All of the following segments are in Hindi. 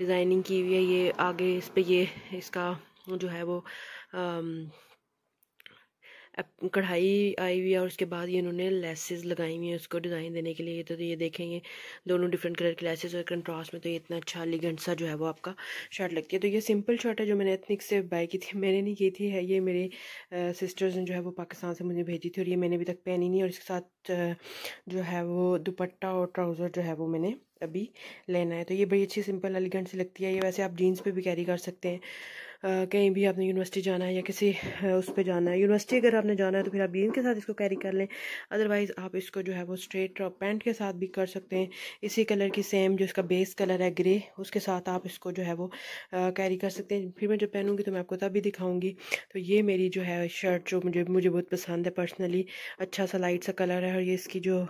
डिज़ाइनिंग की हुई है ये आगे इस पर ये इसका जो है वो कढ़ाई आई हुई है और उसके बाद ये इन्होंने लेसेस लगाई हुई हैं उसको डिज़ाइन देने के लिए तो, तो ये देखेंगे दोनों डिफरेंट कलर की लेसेस और कंट्रास्ट में तो ये इतना अच्छा लिगेंट सा जो है वो आपका शर्ट लगती है तो ये सिंपल शर्ट है जो मैंने एथनिक से बाई की थी मैंने नहीं की थी है ये मेरे सिस्टर्स ने जो है वो पाकिस्तान से मुझे भेजी थी और ये मैंने अभी तक पहनी नहीं और इसके साथ जो है वो दुपट्टा और ट्राउज़र जो है वो मैंने अभी लेना है तो ये बड़ी अच्छी सिंपल एलिगेंट सी लगती है ये वैसे आप जीन्स पर भी कैरी कर सकते हैं कहीं भी आपने यूनिवर्सिटी जाना है या किसी उस पर जाना है यूनिवर्सिटी अगर आपने जाना है तो फिर आप बीन के साथ इसको कैरी कर लें अदरवाइज़ आप इसको जो है वो स्ट्रेट और पैंट के साथ भी कर सकते हैं इसी कलर की सेम जो इसका बेस कलर है ग्रे उसके साथ आप इसको जो है वो कैरी कर सकते हैं फिर मैं जब पहनूंगी तो मैं आपको तब भी दिखाऊँगी तो ये मेरी जो है शर्ट जो मुझे मुझे बहुत पसंद है पर्सनली अच्छा सा लाइट सा कलर है और ये इसकी जो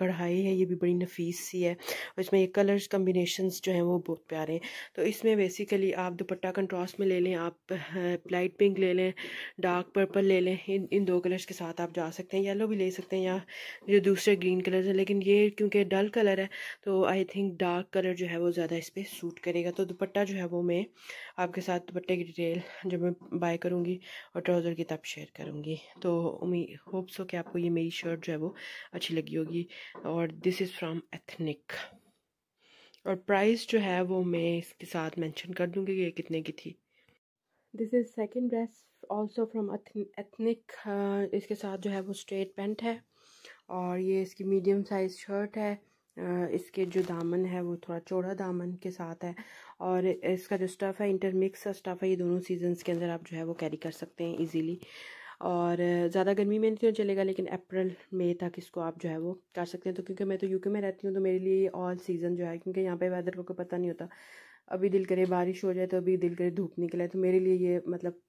कढ़ाई है ये भी बड़ी नफीस सी है और इसमें ये कलर्स कम्बिनेशन जो हैं वो बहुत प्यारे हैं तो इसमें बेसिकली आप दुपट्टा कंट्रास्ट में ले लें लें आप लाइट पिंक ले लें डार्क पर्पल ले लें इन इन दो कलर्स के साथ आप जा सकते हैं येलो भी ले सकते हैं या जो दूसरे ग्रीन कलर्स हैं लेकिन ये क्योंकि डल कलर है तो आई थिंक डार्क कलर जो है वो ज़्यादा इस पर सूट करेगा तो दुपट्टा जो है वो मैं आपके साथ दुपट्टे की डिटेल जब मैं बाय करूँगी और ट्राउज़र की तब शेयर करूँगी तो उम्मीद होप्स हो कि आपको ये मेरी शर्ट जो है वो अच्छी लगी होगी और दिस इज़ फ्राम एथनिक और प्राइस जो है वो मैं इसके साथ मेंशन कर दूंगी कि ये कितने की थी this is second dress also from ethnic इसके साथ जो है वो स्ट्रेट पेंट है और ये इसकी मीडियम साइज़ शर्ट है uh, इसके जो दामन है वो थोड़ा चौड़ा दामन के साथ है और इसका जो स्टफ़ है इंटरमिक्स स्टफ़ है ये दोनों सीजन्स के अंदर आप जो है वो कैरी कर सकते हैं इजीली और ज़्यादा गर्मी में नहीं तो चलेगा लेकिन अप्रैल मई तक इसको आप जो है वो कर सकते हैं तो क्योंकि मैं तो यूके में रहती हूँ तो मेरे लिए ये ऑल सीज़न जो है क्योंकि यहाँ पे वेदर को पता नहीं होता अभी दिल करे बारिश हो जाए तो अभी दिल करे धूप निकले तो मेरे लिए ये मतलब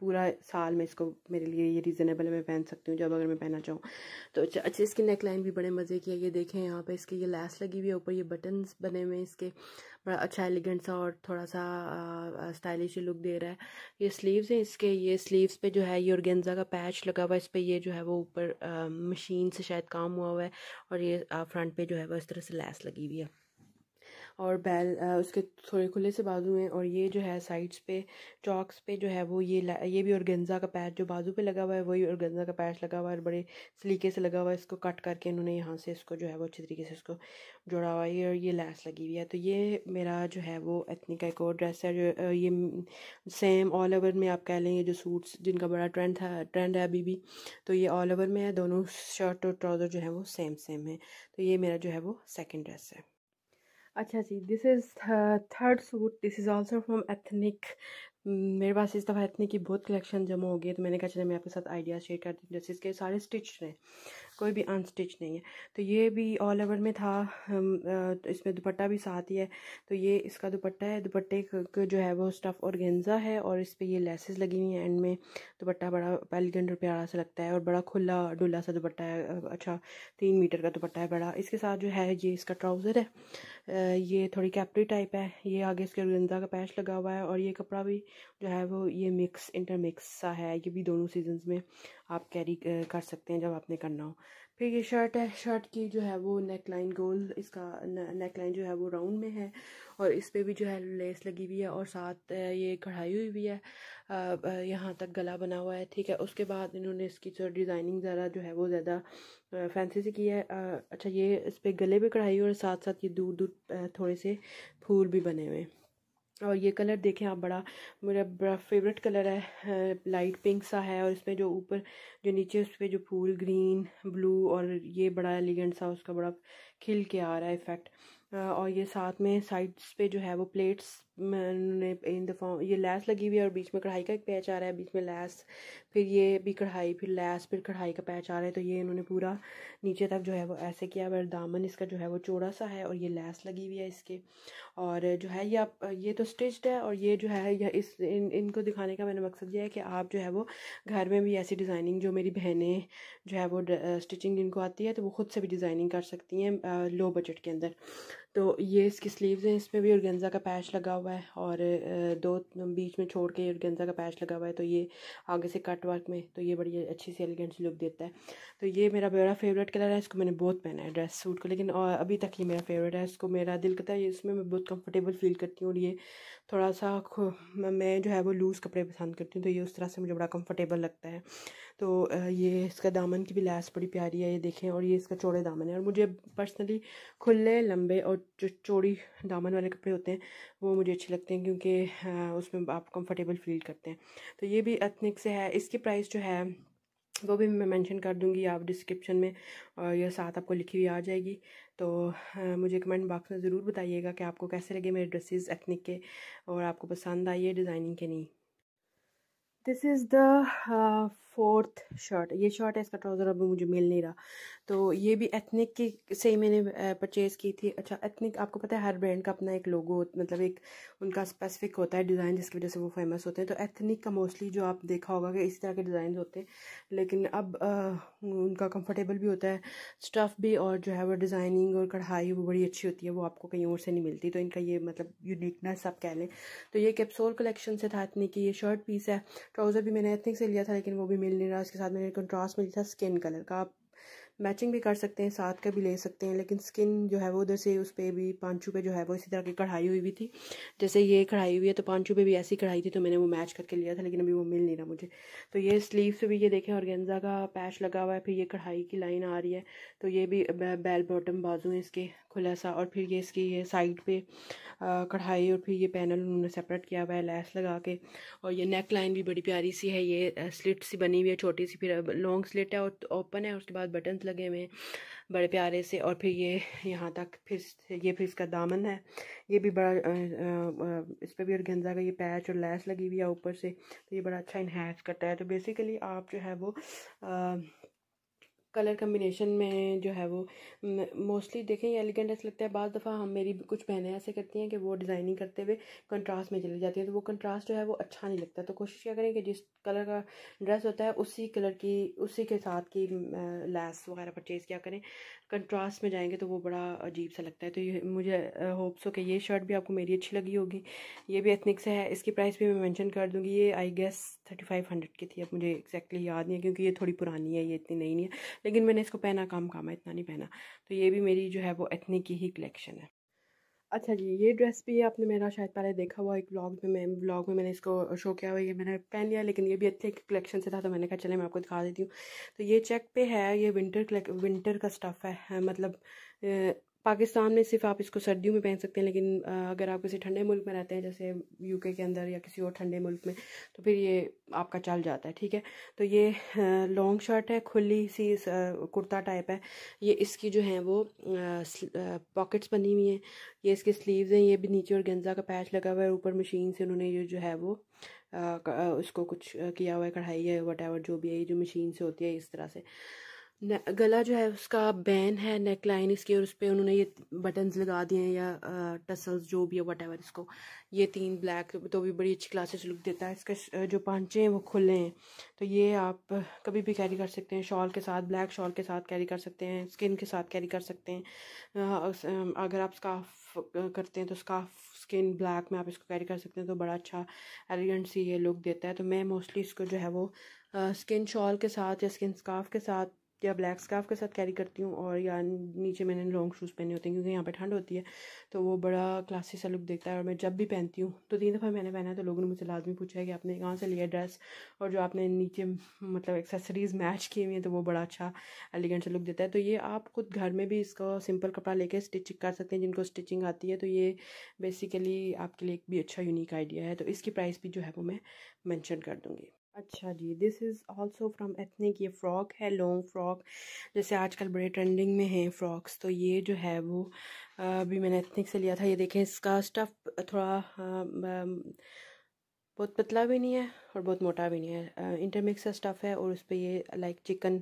पूरा साल में इसको मेरे लिए ये रीज़नेबल है मैं पहन सकती हूँ जब अगर मैं पहनना चाहूँ तो अच्छा अच्छा इसकी नेक लाइन भी बड़े मज़े की है ये देखें यहाँ पे इसके ये लैस लगी हुई है ऊपर ये बटन्स बने हुए हैं इसके बड़ा अच्छा एलिगेंट सा और थोड़ा सा स्टाइलिश लुक दे रहा है ये स्लीव्स हैं इसके ये स्लीव्स पे जो है ये औरगेंजा का पैच लगा हुआ है इस पर ये जो है वो ऊपर मशीन से शायद काम हुआ हुआ है और ये फ्रंट पर जो है वो इस तरह से लैस लगी हुई है और बैल उसके थोड़े खुले से बाजू हैं और ये जो है साइड्स पे चॉक्स पे जो है वो ये ये भी औरगेंजा का पैच जो बाजू पे लगा हुआ है वही औरगेंजा का पैच लगा हुआ है और बड़े सलीके से लगा हुआ है इसको कट करके इन्होंने यहाँ से इसको जो है वो अच्छे तरीके से इसको जोड़ा हुआ है और ये लैस लगी हुई है तो ये मेरा जो है वो एथनिक का एक और ड्रेस है जो ये सेम ऑल ओवर में आप कह लेंगे जो सूट्स जिनका बड़ा ट्रेंड था ट्रेंड है अभी भी तो ये ऑल ओवर में है दोनों शर्ट और ट्राउज़र जो है वो सेम सेम है तो ये मेरा जो है वो सेकेंड ड्रेस है अच्छा जी this is third suit this is also from ethnic मेरे पास इस दफ़ा एथनिक की बहुत कलेक्शन जमा हो गई तो मैंने कहा चले मैं आपके साथ आइडिया शेयर कर दूँ जैसे इसके सारे स्टिच हैं कोई भी अनस्टिच नहीं है तो ये भी ऑल ओवर में था तो इसमें दुपट्टा भी साथ ही है तो ये इसका दुपट्टा है दुपट्टे जो है वो स्टफ़ और गेंजा है और इस पर ये लेसेस लगी हुई हैं एंड में दुपट्टा बड़ा एलिगेंट और प्यारा सा लगता है और बड़ा खुला डुला सा दुपट्टा है अच्छा तीन मीटर का दुपट्टा है बड़ा इसके साथ जो है ये इसका ट्राउज़र है ये थोड़ी कैपरी टाइप है ये आगे इसके गेंजा का पैच लगा हुआ है और ये कपड़ा भी जो है वो ये मिक्स इंटरमिक्स सा है ये भी दोनों सीजन्स में आप कैरी कर सकते हैं जब आपने करना हो फिर ये शर्ट है शर्ट की जो है वो नेक लाइन गोल इसका नेक लाइन जो है वो राउंड में है और इस पर भी जो है लेस लगी हुई है और साथ ये कढ़ाई हुई हुई है यहाँ तक गला बना हुआ है ठीक है उसके बाद इन्होंने इसकी जो डिज़ाइनिंग ज़रा जो है वो ज़्यादा फैंसी से की है अच्छा ये इस पर गले पर कढ़ाई और साथ साथ ये दूर दूर थोड़े से फूल भी बने हुए हैं और ये कलर देखें आप बड़ा मेरा बड़ा फेवरेट कलर है लाइट पिंक सा है और इसमें जो ऊपर जो नीचे उस पर जो फूल ग्रीन ब्लू और ये बड़ा एलिगेंट सा उसका बड़ा खिल के आ रहा है इफ़ेक्ट और ये साथ में साइड्स पे जो है वो प्लेट्स मैंने इन दफा ये लैस लगी हुई है और बीच में कढ़ाई का एक पैच आ रहा है बीच में लैस फिर ये भी कढ़ाई फिर लैस फिर कढ़ाई का पैच आ रहा है तो ये इन्होंने पूरा नीचे तक जो है वो ऐसे किया है दामन इसका जो है वो चौड़ा सा है और ये लैस लगी हुई है इसके और जो है ये आप ये तो स्टिच्ड है और ये जो है यह इस इन इनको दिखाने का मेरा मकसद ये है कि आप जो है वो घर में भी ऐसी डिज़ाइनिंग जो मेरी बहनें जो है वो स्टिचिंग जिनको आती है तो वो खुद से भी डिज़ाइनिंग कर सकती हैं लो बजट के अंदर तो ये इसकी स्लीव्स हैं इसमें भी ऑर्गेन्जा का पैच लगा हुआ है और दो बीच में छोड़ के ऑर्गेन्जा का पैच लगा हुआ है तो ये आगे से कट वर्क में तो ये बड़ी अच्छी सी एलिगेंट सी लुक देता है तो ये मेरा बड़ा फेवरेट कलर है इसको मैंने बहुत पहना है ड्रेस सूट को लेकिन और अभी तक ये मेरा फेवरेट है इसको मेरा दिल करता है इसमें मैं बहुत कम्फ़र्टेबल फील करती हूँ और ये थोड़ा सा मैं जो है वो लूज़ कपड़े पसंद करती हूँ तो ये उस तरह से मुझे बड़ा कम्फर्टेबल लगता है तो ये इसका दामन की भी लैस बड़ी प्यारी है ये देखें और ये इसका चौड़े दामन है और मुझे पर्सनली खुले लंबे और जो चौड़ी दामन वाले कपड़े होते हैं वो मुझे अच्छे लगते हैं क्योंकि उसमें आप कंफर्टेबल फील करते हैं तो ये भी एथनिक से है इसकी प्राइस जो है वो भी मैं मेंशन कर दूंगी आप डिस्क्रिप्शन में और यह साथ आपको लिखी हुई आ जाएगी तो मुझे कमेंट बॉक्स में ज़रूर बताइएगा कि आपको कैसे लगे मेरे ड्रेसेस एथनिक के और आपको पसंद आई है डिज़ाइनिंग के नहीं this is the fourth shirt ये शर्ट है इसका ट्राउज़र अभी मुझे मिल नहीं रहा तो ये भी एथनिक की से ही मैंने परचेज़ की थी अच्छा एथनिक आपको पता है हर ब्रांड का अपना एक लोगो मतलब एक उनका स्पेसिफिक होता है डिज़ाइन जिसकी वजह से वो फेमस होते हैं तो एथनिक का मोस्टली जो आप देखा होगा कि इसी तरह के डिज़ाइन होते हैं लेकिन अब आ, उनका कम्फर्टेबल भी होता है स्टफ़ भी और जो है वो डिज़ाइनिंग और कढ़ाई वो बड़ी अच्छी होती है वो आपको कहीं और से नहीं मिलती तो इनका ये मतलब यूनिकनेस आप कह लें तो ये कैप्सोल कलेक्शन से था एथनिक की ये शर्ट पीस है ट्राउज़र भी मैंने एथनिक से लिया था लेकिन वो भी मिलने रहा उसके साथ मेरे कंट्रास्ट में दिया था स्किन कलर का आप मैचिंग भी कर सकते हैं साथ का भी ले सकते हैं लेकिन स्किन जो है वो उधर से उस पर भी पांचू पे जो है वो इसी तरह की कढ़ाई हुई हुई थी जैसे ये कढ़ाई हुई है तो पांचू पे भी ऐसी कढ़ाई थी तो मैंने वो मैच करके लिया था लेकिन अभी वो मिल नहीं रहा मुझे तो ये स्लीव से भी ये देखें गेंजा का पैच लगा हुआ है फिर ये कढ़ाई की लाइन आ रही है तो ये भी बेल बॉटम बाजू है इसके खुला सा और फिर ये इसकी ये साइड पे कढ़ाई और फिर ये पैनल उन्होंने सेपरेट किया हुआ है लैस लगा के और ये नेक लाइन भी बड़ी प्यारी सी है ये स्लिट सी बनी हुई है छोटी सी फिर लॉन्ग स्लिट है और ओपन है उसके बाद बटन लगे हुए हैं बड़े प्यारे से और फिर ये यहाँ तक फिर ये फिर इसका दामन है ये भी बड़ा इस पर भी गेंजा का ये पैच और लैस लगी हुई है ऊपर से तो ये बड़ा अच्छा इन्हेंस करता है तो बेसिकली आप जो है वो आ, कलर कम्बिनेशन में जो है वो मोस्टली देखें ये एलिगेंट ऐसा लगता है बाद दफ़ा हम मेरी कुछ बहनें ऐसे करती हैं कि वो डिज़ाइनिंग करते हुए कंट्रास्ट में चली जाती है तो वो कंट्रास्ट जो है वो अच्छा नहीं लगता तो कोशिश क्या करें कि जिस कलर का ड्रेस होता है उसी कलर की उसी के साथ की लैस वगैरह परचेज़ क्या करें कंट्रास्ट में जाएंगे तो वो बड़ा अजीब सा लगता है तो ये मुझे होप्स हो कि ये शर्ट भी आपको मेरी अच्छी लगी होगी ये भी एथनिक से है इसकी प्राइस भी मैं मैंशन कर दूँगी ये I guess thirty five hundred की थी अब मुझे एक्जैक्टली याद नहीं है क्योंकि ये थोड़ी पुरानी है ये इतनी नई नहीं है लेकिन मैंने इसको पहना काम काम है इतना नहीं पहना तो ये भी मेरी जो है वो एथनिक की ही कलेक्शन है अच्छा जी ये ड्रेस भी आपने मेरा शायद पहले देखा हुआ एक ब्लॉग में मैं ब्लॉग में मैंने इसको शो किया हुआ ये मैंने पहन लिया लेकिन ये भी अच्छे कलेक्शन से था तो मैंने कहा चले मैं आपको दिखा देती हूँ तो ये चेक पे है ये विंटर विंटर का स्टफ़ है, मतलब पाकिस्तान में सिर्फ आप इसको सर्दियों में पहन सकते हैं लेकिन अगर आप किसी ठंडे मुल्क में रहते हैं जैसे यूके के अंदर या किसी और ठंडे मुल्क में तो फिर ये आपका चल जाता है ठीक है तो ये लॉन्ग शर्ट है खुली सी कुर्ता टाइप है ये इसकी जो है वो पॉकेट्स बनी हुई हैं ये इसके स्लीव्स हैं ये भी नीचे और गेंजा का पैच लगा हुआ है ऊपर मशीन से उन्होंने ये जो है वो उसको कुछ किया हुआ है कढ़ाई है वट जो भी है ये जो मशीन से होती है इस तरह से गला जो है उसका बैन है नेक लाइन इसकी और उस पर उन्होंने ये बटन्स लगा दिए हैं या टसल्स जो भी है वट एवर इसको ये तीन ब्लैक तो भी बड़ी अच्छी क्लासेस लुक देता है इसका जो पांचे हैं वो खुले हैं तो ये आप कभी भी कैरी कर सकते हैं शॉल के साथ ब्लैक शॉल के साथ कैरी कर सकते हैं स्किन के साथ कैरी कर सकते हैं अगर आप स्काफ करते हैं तो स्काफ स्किन ब्लैक में आप इसको कैरी कर सकते हैं तो बड़ा अच्छा एलिगेंट सी ये लुक देता है तो मैं मोस्टली इसको जो है वो स्किन शॉल के साथ या स्किन स्काफ के साथ या ब्लैक स्काफ के साथ कैरी करती हूँ और या नीचे मैंने लॉन्ग शूज़ पहने होते हैं क्योंकि यहाँ पे ठंड होती है तो वो बड़ा क्लासी सा लुक देखता है और मैं जब भी पहनती हूँ तो तीन दफ़ा मैंने पहना है तो लोगों ने मुझसे लाजमी पूछा है कि आपने कहाँ से लिया ड्रेस और जो आपने नीचे मतलब एक्सेसरीज़ मैच की हुई हैं तो वो बड़ा अच्छा एलिगेंट सा लुक देता है तो ये आप खुद घर में भी इसका सिंपल कपड़ा लेकर स्टिच कर सकते हैं जिनको स्टिचिंग आती है तो ये बेसिकली आपके लिए एक भी अच्छा यूनिक आइडिया है तो इसकी प्राइस भी जो है वो मैं मैंशन कर दूँगी अच्छा जी this is also from ethnic ये फ़्रॉक है लॉन्ग फ़्रॉक जैसे आजकल बड़े ट्रेंडिंग में हैं फ़्रॉक्स तो ये जो है वो अभी मैंने एथनिक से लिया था ये देखें इसका स्टफ़ थोड़ा बहुत पतला भी नहीं है और बहुत मोटा भी नहीं है इंटरमिक्स स्टफ़ है और उस पर ये लाइक चिकन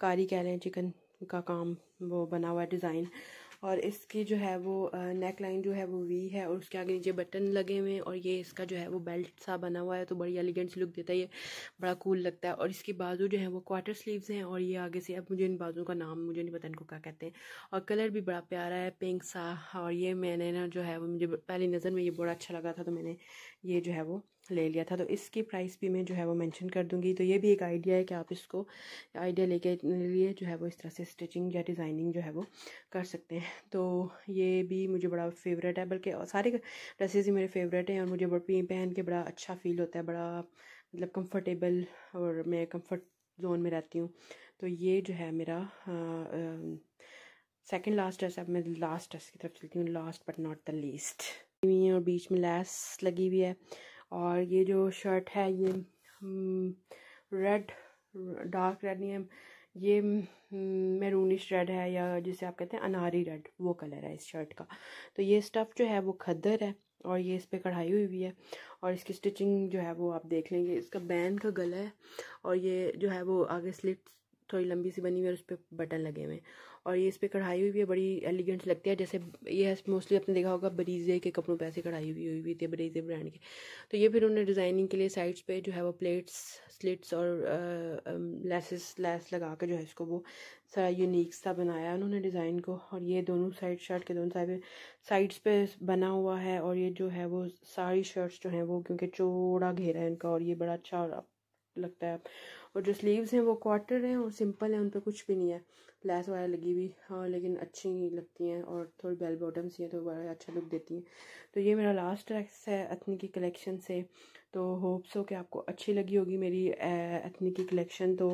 कारी कह रहे हैं चिकन का काम वो बना हुआ है डिज़ाइन और इसकी जो है वो नेक लाइन जो है वो वी है और उसके आगे नीचे बटन लगे हुए हैं और ये इसका जो है वो बेल्ट सा बना हुआ है तो बड़ी एलिगेंट लुक देता है ये बड़ा कूल लगता है और इसकी बाजू जो है वो क्वार्टर स्लीव्स हैं और ये आगे से अब मुझे इन बाजू का नाम मुझे नहीं पता इनको क्या कहते हैं और कलर भी बड़ा प्यारा है पिंक सा और ये मैंने ना जो है वो मुझे पहली नज़र में ये बड़ा अच्छा लगा था तो मैंने ये जो है वो ले लिया था तो इसकी प्राइस भी मैं जो है वो मेंशन कर दूंगी तो ये भी एक आइडिया है कि आप इसको आइडिया लेके लिए जो है वो इस तरह से स्टिचिंग या डिज़ाइनिंग जो है वो कर सकते हैं तो ये भी मुझे बड़ा फेवरेट है बल्कि सारे ड्रेसेस ही मेरे फेवरेट हैं और मुझे पहन के बड़ा अच्छा फील होता है बड़ा मतलब कम्फर्टेबल और मैं कम्फर्ट जोन में रहती हूँ तो ये जो है मेरा सेकेंड लास्ट ड्रेस अब मैं लास्ट ड्रेस की तरफ चलती हूँ last but not the least हुई है और बीच में लैस लगी हुई है और ये जो शर्ट है ये हम्म, रेड डार्क रेड नहीं है ये हम्म, मैरूनिश रेड है या जिसे आप कहते हैं अनारी रेड वो कलर है इस शर्ट का तो ये स्टफ़ जो है वो खद्दर है और ये इस पर कढ़ाई हुई हुई है और इसकी स्टिचिंग जो है वो आप देख लेंगे इसका बैन का गला है और ये जो है वो आगे स्लिट थोड़ी लंबी सी बनी हुई है और उस पर बटन लगे हुए हैं और ये इस पर कढ़ाई हुई भी है बड़ी एलिगेंट लगती है जैसे ये मोस्टली आपने देखा होगा बरीजे के कपड़ों पर ऐसे कढ़ाई हुई हुई हुई थी बरीजे ब्रांड के तो ये फिर उन्होंने डिज़ाइनिंग के लिए साइड्स पे जो है वो प्लेट्स स्लिट्स और लेसेस लेस लगा के जो है इसको वो सारा यूनिक सा बनाया उन्होंने डिज़ाइन को और ये दोनों साइड शर्ट के दोनों साइड साइड्स पे बना हुआ है और ये जो है वो सारी शर्ट्स जो हैं वो क्योंकि चौड़ा घेरा है इनका और ये बड़ा अच्छा लगता है और जो स्लीव्स हैं वो क्वार्टर हैं और सिंपल हैं उन पर कुछ भी नहीं है लैस वगैरह लगी हुई हाँ लेकिन अच्छी लगती हैं और थोड़ी बेल बॉटम्स हैं तो बड़ा अच्छा लुक देती हैं तो ये मेरा लास्ट ड्रेस है अथनी की कलेक्शन से तो होप्स हो कि आपको अच्छी लगी होगी मेरी अथनी की कलेक्शन तो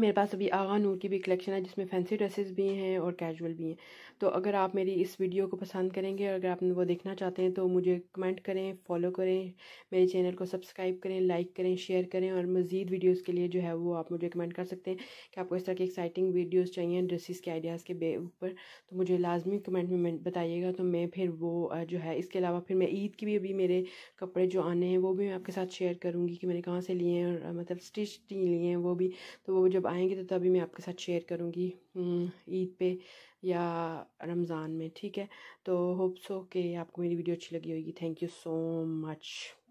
मेरे पास अभी आगा नूर की भी कलेक्शन है जिसमें फैंसी ड्रेसेस भी हैं और कैजुअल भी हैं तो अगर आप मेरी इस वीडियो को पसंद करेंगे और अगर आप वो देखना चाहते हैं तो मुझे कमेंट करें फॉलो करें मेरे चैनल को सब्सक्राइब करें लाइक करें शेयर करें और मज़ीद वीडियोज़ के लिए जो है वो आप मुझे कमेंट कर सकते हैं कि आपको इस तरह की एक्साइटिंग वीडियोज़ चाहिए ड्रेसिस के आइडियाज़ के ऊपर तो मुझे लाजमी कमेंट में बताइएगा तो मैं फिर वो जो है इसके अलावा फिर मैं ईद की भी अभी मेरे कपड़े जो आने हैं वो भी मैं आपके साथ शेयर करूँगी कि मैंने कहाँ से लिए हैं और मतलब स्टिच लिए हैं वो भी तो वो जब आएंगे तो तभी मैं आपके साथ शेयर करूँगी हम्म, ईद पे या रमज़ान में ठीक है तो होप्स हो कि आपको मेरी वीडियो अच्छी लगी होगी थैंक यू सो मच